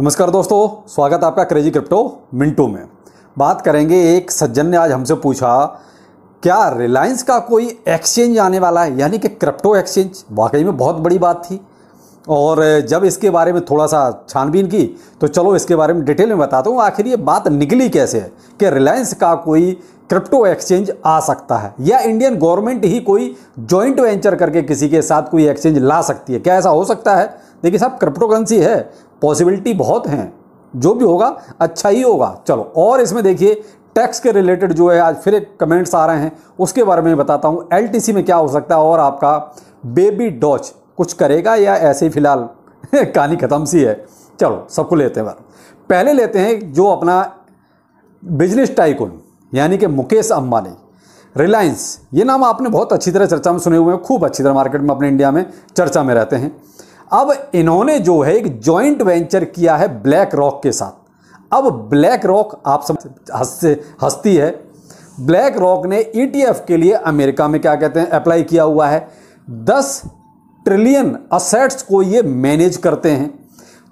नमस्कार दोस्तों स्वागत आपका क्रेजी क्रिप्टो मिंटो में बात करेंगे एक सज्जन ने आज हमसे पूछा क्या रिलायंस का कोई एक्सचेंज आने वाला है यानी कि क्रिप्टो एक्सचेंज वाकई में बहुत बड़ी बात थी और जब इसके बारे में थोड़ा सा छानबीन की तो चलो इसके बारे में डिटेल में बताता हूँ आखिर ये बात निकली कैसे है कि रिलायंस का कोई क्रिप्टो एक्सचेंज आ सकता है या इंडियन गवर्नमेंट ही कोई जॉइंट वेंचर करके किसी के साथ कोई एक्सचेंज ला सकती है क्या ऐसा हो सकता है देखिए साहब क्रिप्टो करेंसी है पॉसिबिलिटी बहुत हैं जो भी होगा अच्छा ही होगा चलो और इसमें देखिए टैक्स के रिलेटेड जो है आज फिर एक कमेंट्स आ रहे हैं उसके बारे में बताता हूँ एल में क्या हो सकता है और आपका बेबी डॉच कुछ करेगा या ऐसे ही फिलहाल कहानी ख़त्म सी है चलो सबको लेते हैं पहले लेते हैं जो अपना बिजनेस टाइकून यानी कि मुकेश अंबानी रिलायंस ये नाम आपने बहुत अच्छी तरह चर्चा में सुने हुए हैं खूब अच्छी तरह मार्केट में अपने इंडिया में चर्चा में रहते हैं अब इन्होंने जो है एक जॉइंट वेंचर किया है ब्लैक रॉक के साथ अब ब्लैक रॉक आप समझ हस्ती है ब्लैक रॉक ने ईटीएफ e के लिए अमेरिका में क्या कहते हैं अप्लाई किया हुआ है दस ट्रिलियन असेट्स को ये मैनेज करते हैं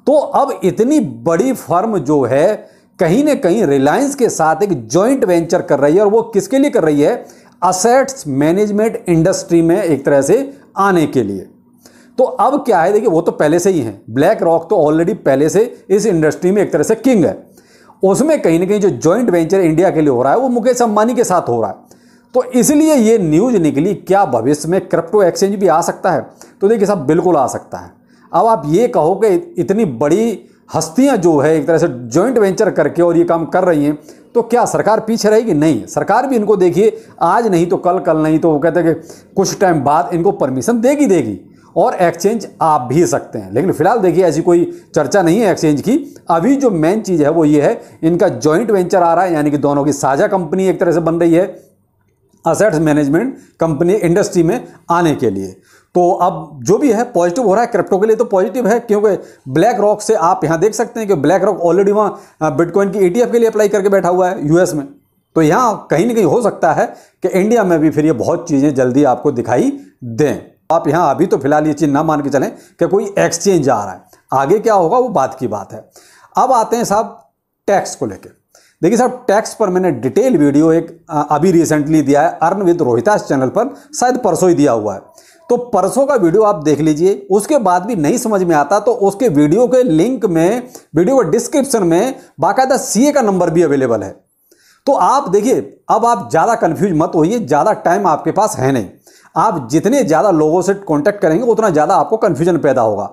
तो अब इतनी बड़ी फर्म जो है कहीं ना कहीं रिलायंस के साथ एक जॉइंट वेंचर कर रही है और वो किसके लिए कर रही है असेट्स मैनेजमेंट इंडस्ट्री में एक तरह से आने के लिए तो अब क्या है देखिए वो तो पहले से ही है ब्लैक रॉक तो ऑलरेडी पहले से इस इंडस्ट्री में एक तरह से किंग है उसमें कहीं ना कहीं जो जॉइंट वेंचर इंडिया के लिए हो रहा है वो मुकेश अंबानी के साथ हो रहा है तो इसलिए ये न्यूज़ निकली क्या भविष्य में क्रिप्टो एक्सचेंज भी आ सकता है तो देखिए साहब बिल्कुल आ सकता है अब आप ये कहो कि इतनी बड़ी हस्तियां जो है एक तरह से ज्वाइंट वेंचर करके और ये काम कर रही हैं तो क्या सरकार पीछे रहेगी नहीं सरकार भी इनको देखिए आज नहीं तो कल कल नहीं तो वो कहते हैं कि कुछ टाइम बाद इनको परमिशन देगी देगी और एक्सचेंज आप भी सकते हैं लेकिन फिलहाल देखिए ऐसी कोई चर्चा नहीं है एक्सचेंज की अभी जो मेन चीज़ है वो ये है इनका जॉइंट वेंचर आ रहा है यानी कि दोनों की साझा कंपनी एक तरह से बन रही है असेट्स मैनेजमेंट कंपनी इंडस्ट्री में आने के लिए तो अब जो भी है पॉजिटिव हो रहा है क्रिप्टो के लिए तो पॉजिटिव है क्योंकि ब्लैक रॉक से आप यहाँ देख सकते हैं कि ब्लैक रॉक ऑलरेडी वहाँ बिटकॉइन की ईटीएफ e के लिए अप्लाई करके बैठा हुआ है यूएस में तो यहाँ कहीं ना कहीं हो सकता है कि इंडिया में भी फिर ये बहुत चीज़ें जल्दी आपको दिखाई दें आप यहाँ अभी तो फिलहाल ये चीज़ ना मान के चलें कि कोई एक्सचेंज आ रहा है आगे क्या होगा वो बात की बात है अब आते हैं साहब टैक्स को लेकर देखिए साहब टैक्स पर मैंने डिटेल वीडियो एक अभी रिसेंटली दिया है अर्न विद रोहितास चैनल पर शायद परसों ही दिया हुआ है तो परसों का वीडियो आप देख लीजिए उसके बाद भी नहीं समझ में आता तो उसके वीडियो के लिंक में वीडियो के डिस्क्रिप्शन में बाकायदा सीए का नंबर भी अवेलेबल है तो आप देखिए अब आप ज़्यादा कन्फ्यूज मत होइए ज़्यादा टाइम आपके पास है नहीं आप जितने ज़्यादा लोगों से कॉन्टैक्ट करेंगे उतना ज़्यादा आपको कन्फ्यूजन पैदा होगा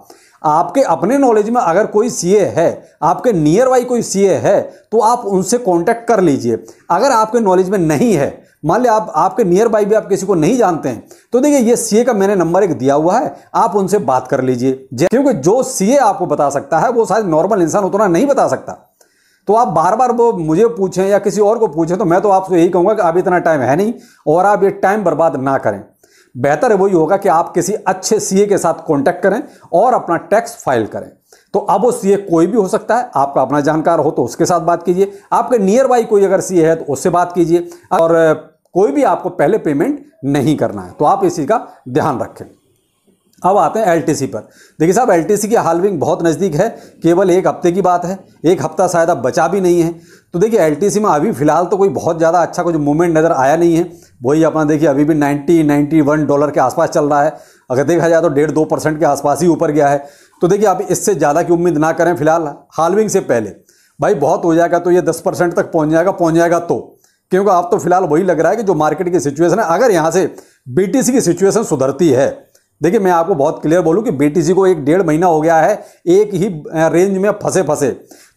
आपके अपने नॉलेज में अगर कोई सीए है आपके नियर बाई कोई सीए है तो आप उनसे कांटेक्ट कर लीजिए अगर आपके नॉलेज में नहीं है मान लिया आप आपके नियर बाई भी आप किसी को नहीं जानते हैं तो देखिए ये सीए का मैंने नंबर एक दिया हुआ है आप उनसे बात कर लीजिए क्योंकि जो सीए आपको बता सकता है वो शायद नॉर्मल इंसान उतना नहीं बता सकता तो आप बार बार वो मुझे पूछें या किसी और को पूछें तो मैं तो आपको यही कहूँगा कि अभी इतना टाइम है नहीं और आप ये टाइम बर्बाद ना करें बेहतर है वही होगा कि आप किसी अच्छे सीए के साथ कॉन्टैक्ट करें और अपना टैक्स फाइल करें तो अब वो सीए कोई भी हो सकता है आपका अपना जानकार हो तो उसके साथ बात कीजिए आपके नियर बाई कोई अगर सीए है तो उससे बात कीजिए और कोई भी आपको पहले पेमेंट नहीं करना है तो आप इसी का ध्यान रखें अब आते हैं एलटीसी पर देखिए साहब एलटीसी की हालविंग बहुत नज़दीक है केवल एक हफ्ते की बात है एक हफ्ता शायद अब बचा भी नहीं है तो देखिए एलटीसी में अभी फ़िलहाल तो कोई बहुत ज़्यादा अच्छा कुछ मूवमेंट नज़र आया नहीं है वही अपना देखिए अभी भी 90 91 डॉलर के आसपास चल रहा है अगर देखा जाए तो डेढ़ दो परसेंट के आसपास ही ऊपर गया है तो देखिए आप इससे ज़्यादा की उम्मीद ना करें फिलहाल हालविंग से पहले भाई बहुत हो जाएगा तो ये दस परसेंट तक पहुँच जाएगा पहुँच जाएगा तो क्योंकि आप तो फिलहाल वही लग रहा है कि जो मार्केट की सिचुएसन है अगर यहाँ से बी की सिचुएसन सुधरती है देखिए मैं आपको बहुत क्लियर बोलूँ कि बेटीसी को एक डेढ़ महीना हो गया है एक ही रेंज में फंसे फंसे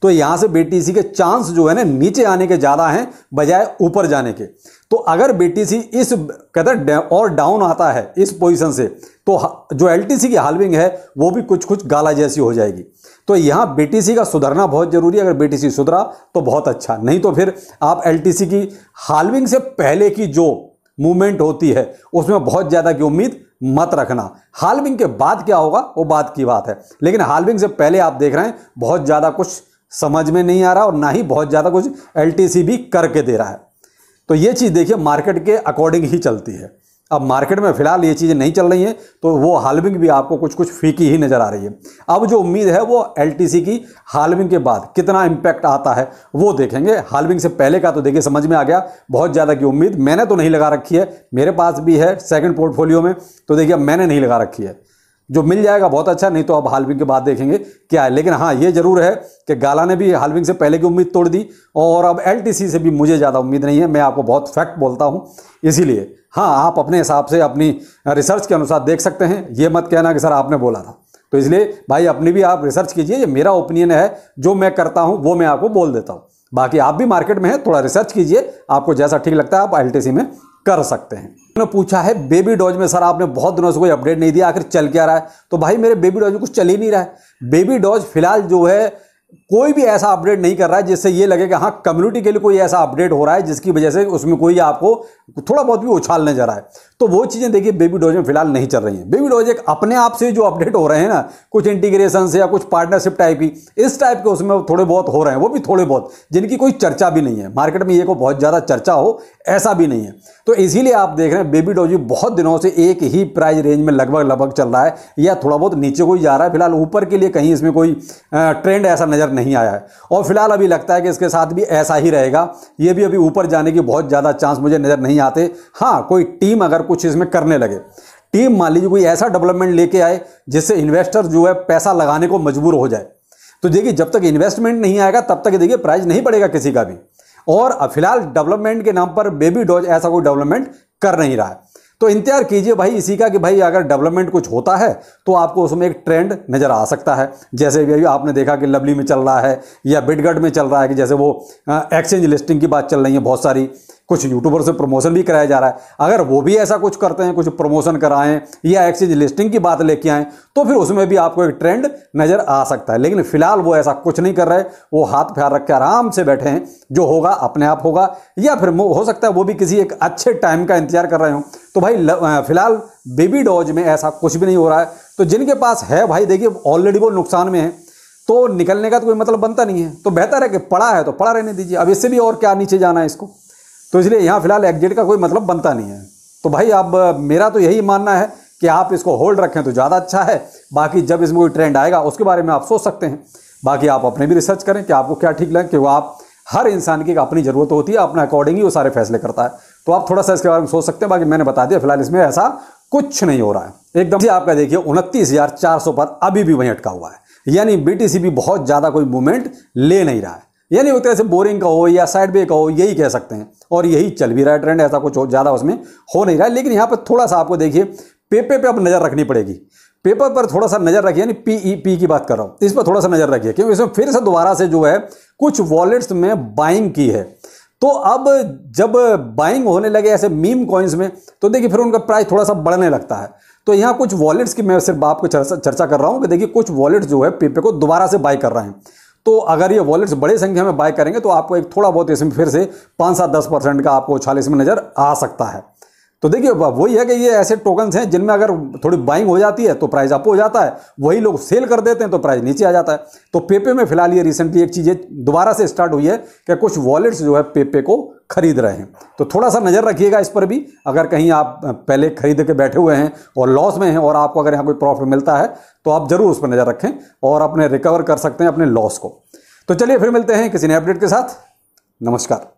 तो यहाँ से बेटीसी के चांस जो है ना नीचे आने के ज़्यादा हैं बजाय ऊपर जाने के तो अगर बीटीसी इस कहते हैं और डाउन आता है इस पोजीशन से तो जो एलटीसी की हालविंग है वो भी कुछ कुछ गाला जैसी हो जाएगी तो यहाँ बीटीसी का सुधरना बहुत ज़रूरी है अगर बीटीसी सुधरा तो बहुत अच्छा नहीं तो फिर आप एलटीसी की हालविंग से पहले की जो मूवमेंट होती है उसमें बहुत ज़्यादा की उम्मीद मत रखना हालविंग के बाद क्या होगा वो बात की बात है लेकिन हालविंग से पहले आप देख रहे हैं बहुत ज़्यादा कुछ समझ में नहीं आ रहा और ना ही बहुत ज़्यादा कुछ एल भी करके दे रहा है तो ये चीज़ देखिए मार्केट के अकॉर्डिंग ही चलती है अब मार्केट में फिलहाल ये चीज़ें नहीं चल रही हैं तो वो हालविंग भी आपको कुछ कुछ फीकी ही नज़र आ रही है अब जो उम्मीद है वो एलटीसी की हालविंग के बाद कितना इम्पैक्ट आता है वो देखेंगे हालविंग से पहले का तो देखिए समझ में आ गया बहुत ज़्यादा की उम्मीद मैंने तो नहीं लगा रखी है मेरे पास भी है सेकेंड पोर्टफोलियो में तो देखिए अब मैंने नहीं लगा रखी है जो मिल जाएगा बहुत अच्छा नहीं तो अब हालविंग के बाद देखेंगे क्या है लेकिन हाँ ये जरूर है कि गाला ने भी हालविंग से पहले की उम्मीद तोड़ दी और अब एलटीसी से भी मुझे ज़्यादा उम्मीद नहीं है मैं आपको बहुत फैक्ट बोलता हूँ इसीलिए हाँ आप अपने हिसाब से अपनी रिसर्च के अनुसार देख सकते हैं ये मत कहना कि सर आपने बोला था तो इसलिए भाई अपनी भी आप रिसर्च कीजिए ये मेरा ओपिनियन है जो मैं करता हूँ वो मैं आपको बोल देता हूँ बाकी आप भी मार्केट में हैं थोड़ा रिसर्च कीजिए आपको जैसा ठीक लगता है आप एल में कर सकते हैं उन्होंने पूछा है बेबी डॉज में सर आपने बहुत दिनों से कोई अपडेट नहीं दिया आखिर चल क्या रहा है तो भाई मेरे बेबी डॉज में कुछ चल ही नहीं रहा है बेबी डॉज फिलहाल जो है कोई भी ऐसा अपडेट नहीं कर रहा है जिससे ये लगे कि हाँ कम्युनिटी के लिए कोई ऐसा अपडेट हो रहा है जिसकी वजह से उसमें कोई आपको थोड़ा बहुत भी नजर आ रहा है तो वो चीज़ें देखिए बेबी डोज में फिलहाल नहीं चल रही हैं बेबी डोज एक अपने आप से जो अपडेट हो रहे हैं ना कुछ इंटीग्रेशन से या कुछ पार्टनरशिप टाइप की इस टाइप के उसमें थोड़े बहुत हो रहे हैं वो भी थोड़े बहुत जिनकी कोई चर्चा भी नहीं है मार्केट में ये को बहुत ज़्यादा चर्चा हो ऐसा भी नहीं है तो इसीलिए आप देख रहे हैं बेबी डोजी बहुत दिनों से एक ही प्राइस रेंज में लगभग लगभग चल रहा है या थोड़ा बहुत नीचे को ही जा रहा है फिलहाल ऊपर के लिए कहीं इसमें कोई ट्रेंड ऐसा नज़र नहीं आया है और फिलहाल अभी लगता है कि इसके साथ भी ऐसा ही रहेगा ये भी अभी ऊपर जाने की बहुत ज़्यादा चांस मुझे नज़र नहीं आते हाँ कोई टीम अगर कुछ इसमें करने लगे टीम मान लीजिए कोई ऐसा डेवलपमेंट लेके आए जिससे इन्वेस्टर जो है पैसा लगाने को मजबूर हो जाए तो देखिए जब तक इन्वेस्टमेंट नहीं आएगा तब तक देखिए प्राइस नहीं पड़ेगा किसी का भी और फिलहाल डेवलपमेंट के नाम पर बेबी डॉज ऐसा कोई डेवलपमेंट कर नहीं रहा है तो इंतजार कीजिए भाई इसी का कि भाई अगर डेवलपमेंट कुछ होता है तो आपको उसमें एक ट्रेंड नज़र आ सकता है जैसे भी आपने देखा कि लवली में चल रहा है या बिडगढ़ में चल रहा है कि जैसे वो एक्सचेंज लिस्टिंग की बात चल रही है बहुत सारी कुछ यूट्यूबर से प्रमोशन भी कराया जा रहा है अगर वो भी ऐसा कुछ करते हैं कुछ प्रमोशन कराएं या एक्सचेंज लिस्टिंग की बात लेके आए तो फिर उसमें भी आपको एक ट्रेंड नज़र आ सकता है लेकिन फिलहाल वो ऐसा कुछ नहीं कर रहे वो हाथ फैर रख के आराम से बैठे हैं जो होगा अपने आप होगा या फिर हो सकता है वो भी किसी एक अच्छे टाइम का इंतजार कर रहे हों तो भाई फिलहाल बेबी डॉज में ऐसा कुछ भी नहीं हो रहा है तो जिनके पास है भाई देखिए ऑलरेडी वो नुकसान में है तो निकलने का तो कोई मतलब बनता नहीं है तो बेहतर है कि पड़ा है तो पड़ा रहने दीजिए अब इससे भी और क्या नीचे जाना है इसको तो इसलिए यहाँ फिलहाल एग्जिट का कोई मतलब बनता नहीं है तो भाई अब मेरा तो यही मानना है कि आप इसको होल्ड रखें तो ज़्यादा अच्छा है बाकी जब इसमें कोई ट्रेंड आएगा उसके बारे में आप सोच सकते हैं बाकी आप अपने भी रिसर्च करें कि आपको क्या ठीक लगे क्योंकि आप हर इंसान की अपनी ज़रूरत होती है अपने अकॉर्डिंग ही वो सारे फैसले करता है तो आप थोड़ा सा इसके बारे में सोच सकते हैं बाकी मैंने बता दिया फिलहाल इसमें ऐसा कुछ नहीं हो रहा है एकदम से आपका देखिए उनतीस पर अभी भी वहीं अटका हुआ है यानी बी भी बहुत ज़्यादा कोई मूवमेंट ले नहीं रहा है यानी नहीं तरह से बोरिंग का हो या साइड बे का हो यही कह सकते हैं और यही चल भी रहा है ट्रेंड ऐसा कुछ ज़्यादा उसमें हो नहीं रहा है लेकिन यहाँ पर थोड़ा सा आपको देखिए पेपर पे अब नज़र रखनी पड़ेगी पेपर पर थोड़ा सा नज़र रखिए यानी पी पी e की बात कर रहा हूँ इस पर थोड़ा सा नज़र रखिए क्योंकि इसमें फिर से दोबारा से जो है कुछ वॉलेट्स में बाइंग की है तो अब जब बाइंग होने लगे ऐसे मीम कॉइन्स में तो देखिए फिर उनका प्राइस थोड़ा सा बढ़ने लगता है तो यहाँ कुछ वॉलेट्स की मैं सिर्फ आपको चर्चा कर रहा हूँ कि देखिए कुछ वॉलेट्स जो है पेपे को दोबारा से बाई कर रहे हैं तो अगर ये वॉलेट्स बड़ी संख्या में बाय करेंगे तो आपको एक थोड़ा बहुत इसमें फिर से पाँच सात दस परसेंट का आपको उछाल इसमें नज़र आ सकता है तो देखिए वही है कि ये ऐसे टोकन्स हैं जिनमें अगर थोड़ी बाइंग हो जाती है तो प्राइस अप हो जाता है वही लोग सेल कर देते हैं तो प्राइस नीचे आ जाता है तो पेपे में फिलहाल ये रिसेंटली एक चीज़ दोबारा से स्टार्ट हुई है कि कुछ वॉलेट्स जो है पेपे को खरीद रहे हैं तो थोड़ा सा नज़र रखिएगा इस पर भी अगर कहीं आप पहले खरीद के बैठे हुए हैं और लॉस में हैं और आपको अगर यहाँ कोई प्रॉफिट मिलता है तो आप ज़रूर उस पर नज़र रखें और अपने रिकवर कर सकते हैं अपने लॉस को तो चलिए फिर मिलते हैं किसी ने अपडेट के साथ नमस्कार